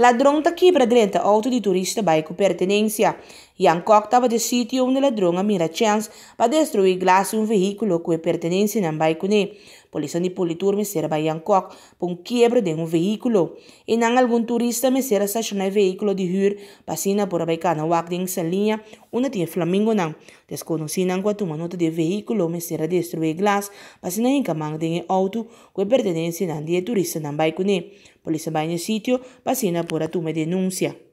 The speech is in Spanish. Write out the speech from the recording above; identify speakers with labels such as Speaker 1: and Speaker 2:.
Speaker 1: Ladrão daqui para dentro auto de turista, bairro pertenência. e estaba de sitio donde la droga mira chance para destruir glass un vehículo que pertenece a Baikuné. Policía de Politur me sirve a Hancock por un de un vehículo. Y en algún turista me será estacionar vehículo de hur pasina por a Baikana Wagding em una una de Flamingo Desconocido en cuanto a nota de vehículo me será destruir glass pasina en camán de auto que pertenece a un turista Baikuné. Policía Polícia vai no sitio, pasina por a de denuncia.